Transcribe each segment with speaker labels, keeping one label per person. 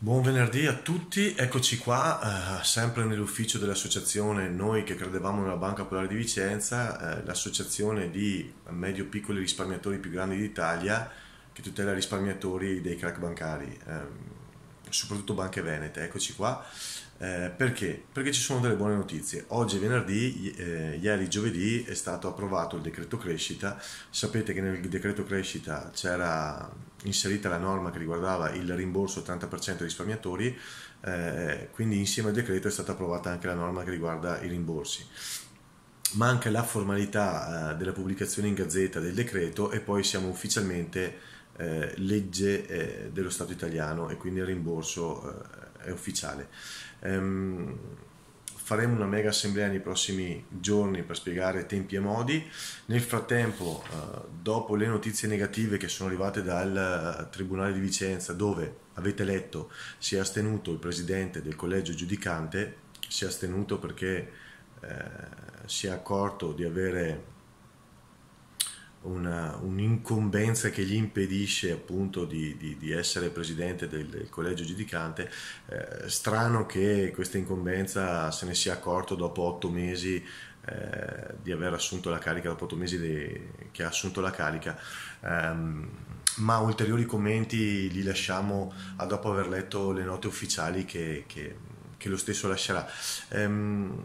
Speaker 1: Buon venerdì a tutti, eccoci qua, eh, sempre nell'ufficio dell'associazione Noi che credevamo nella Banca Popolare di Vicenza, eh, l'associazione di medio-piccoli risparmiatori più grandi d'Italia che tutela i risparmiatori dei crack bancari, eh, soprattutto banche venete. Eccoci qua, eh, perché? Perché ci sono delle buone notizie. Oggi è venerdì, eh, ieri giovedì è stato approvato il decreto crescita. Sapete che nel decreto crescita c'era inserita la norma che riguardava il rimborso 80% dei risparmiatori, eh, quindi insieme al decreto è stata approvata anche la norma che riguarda i rimborsi. Manca la formalità eh, della pubblicazione in gazzetta del decreto e poi siamo ufficialmente eh, legge eh, dello Stato italiano e quindi il rimborso è ufficiale. Um, faremo una mega assemblea nei prossimi giorni per spiegare tempi e modi. Nel frattempo, eh, dopo le notizie negative che sono arrivate dal eh, Tribunale di Vicenza, dove avete letto si è astenuto il presidente del collegio giudicante, si è astenuto perché eh, si è accorto di avere una, un'incombenza che gli impedisce appunto di, di, di essere presidente del, del collegio giudicante. Eh, strano che questa incombenza se ne sia accorto dopo otto mesi eh, di aver assunto la carica, dopo otto mesi de, che ha assunto la carica. Um, ma ulteriori commenti li lasciamo dopo aver letto le note ufficiali che, che, che lo stesso lascerà. Um,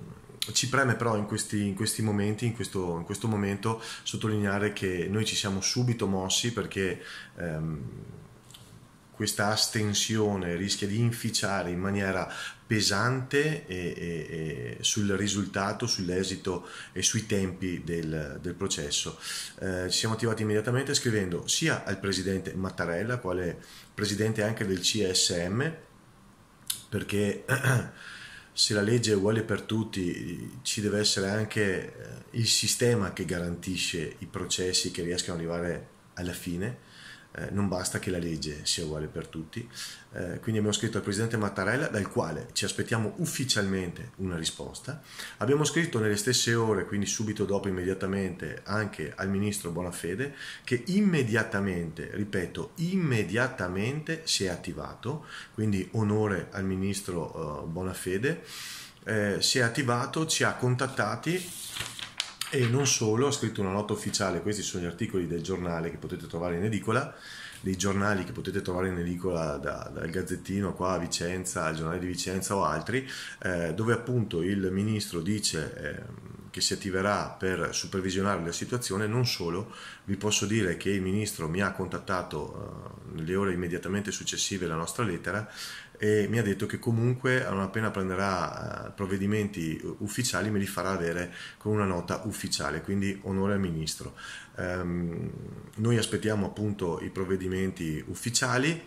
Speaker 1: ci preme però in questi, in questi momenti, in questo, in questo, momento, sottolineare che noi ci siamo subito mossi perché ehm, questa astensione rischia di inficiare in maniera pesante e, e, e sul risultato, sull'esito e sui tempi del, del processo. Eh, ci siamo attivati immediatamente scrivendo sia al presidente Mattarella, quale presidente anche del CSM, perché se la legge è uguale per tutti, ci deve essere anche eh, il sistema che garantisce i processi che riescano ad arrivare alla fine eh, non basta che la legge sia uguale per tutti. Eh, quindi abbiamo scritto al Presidente Mattarella, dal quale ci aspettiamo ufficialmente una risposta. Abbiamo scritto nelle stesse ore, quindi subito dopo immediatamente, anche al Ministro Bonafede, che immediatamente, ripeto, immediatamente si è attivato, quindi onore al Ministro eh, Bonafede, eh, si è attivato, ci ha contattati e non solo, ha scritto una nota ufficiale, questi sono gli articoli del giornale che potete trovare in edicola, dei giornali che potete trovare in edicola da, dal Gazzettino qua a Vicenza, al giornale di Vicenza o altri, eh, dove appunto il ministro dice... Eh, che si attiverà per supervisionare la situazione, non solo, vi posso dire che il ministro mi ha contattato eh, nelle ore immediatamente successive alla nostra lettera e mi ha detto che comunque non appena prenderà eh, provvedimenti ufficiali me li farà avere con una nota ufficiale, quindi onore al ministro. Ehm, noi aspettiamo appunto i provvedimenti ufficiali.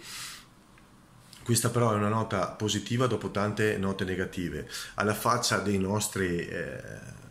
Speaker 1: Questa però è una nota positiva dopo tante note negative. Alla faccia dei nostri eh,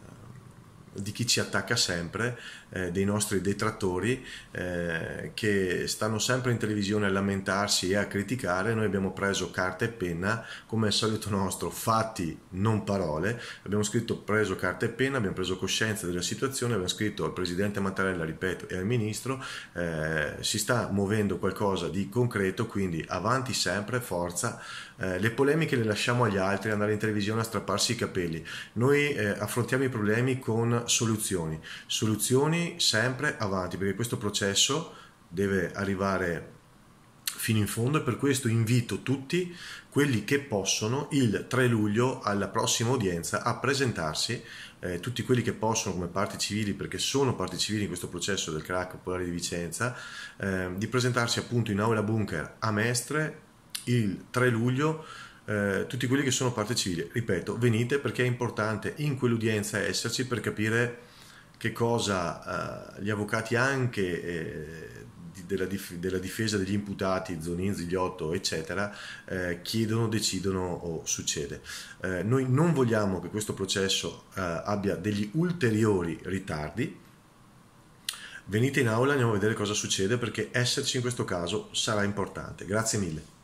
Speaker 1: di chi ci attacca sempre, eh, dei nostri detrattori eh, che stanno sempre in televisione a lamentarsi e a criticare, noi abbiamo preso carta e penna, come al solito nostro, fatti, non parole, abbiamo scritto preso carta e penna, abbiamo preso coscienza della situazione, abbiamo scritto al Presidente Mattarella, ripeto, e al Ministro, eh, si sta muovendo qualcosa di concreto, quindi avanti sempre, forza, eh, le polemiche le lasciamo agli altri, andare in televisione a strapparsi i capelli, noi eh, affrontiamo i problemi con soluzioni. Soluzioni sempre avanti, perché questo processo deve arrivare fino in fondo e per questo invito tutti quelli che possono il 3 luglio alla prossima udienza a presentarsi, eh, tutti quelli che possono come parti civili, perché sono parti civili in questo processo del crack polare di Vicenza, eh, di presentarsi appunto in aula bunker a Mestre il 3 luglio eh, tutti quelli che sono parte civile. Ripeto, venite perché è importante in quell'udienza esserci per capire che cosa eh, gli avvocati anche eh, della, dif- della, difesa degli imputati, Zonin, Zigliotto, eccetera, eh, chiedono, decidono o succede. Eh, noi non vogliamo che questo processo eh, abbia degli ulteriori ritardi, venite in aula e andiamo a vedere cosa succede perché esserci in questo caso sarà importante. Grazie mille.